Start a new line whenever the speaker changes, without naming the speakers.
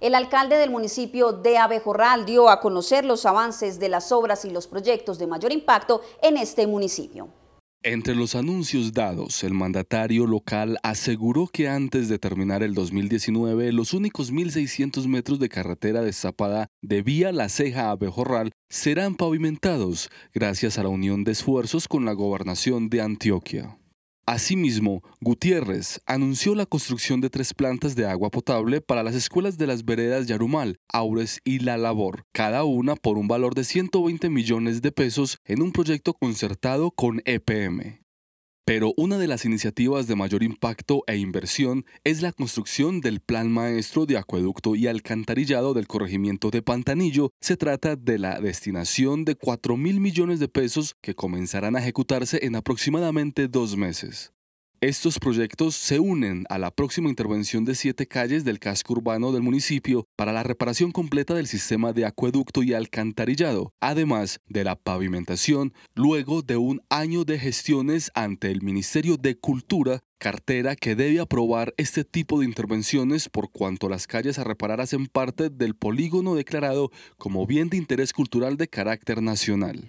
El alcalde del municipio de Abejorral dio a conocer los avances de las obras y los proyectos de mayor impacto en este municipio.
Entre los anuncios dados, el mandatario local aseguró que antes de terminar el 2019, los únicos 1.600 metros de carretera destapada de vía La Ceja abejorral serán pavimentados gracias a la unión de esfuerzos con la gobernación de Antioquia. Asimismo, Gutiérrez anunció la construcción de tres plantas de agua potable para las escuelas de las veredas Yarumal, Aures y La Labor, cada una por un valor de 120 millones de pesos en un proyecto concertado con EPM. Pero una de las iniciativas de mayor impacto e inversión es la construcción del Plan Maestro de Acueducto y Alcantarillado del Corregimiento de Pantanillo. Se trata de la destinación de 4 mil millones de pesos que comenzarán a ejecutarse en aproximadamente dos meses. Estos proyectos se unen a la próxima intervención de siete calles del casco urbano del municipio para la reparación completa del sistema de acueducto y alcantarillado, además de la pavimentación, luego de un año de gestiones ante el Ministerio de Cultura, cartera que debe aprobar este tipo de intervenciones por cuanto las calles a reparar hacen parte del polígono declarado como bien de interés cultural de carácter nacional.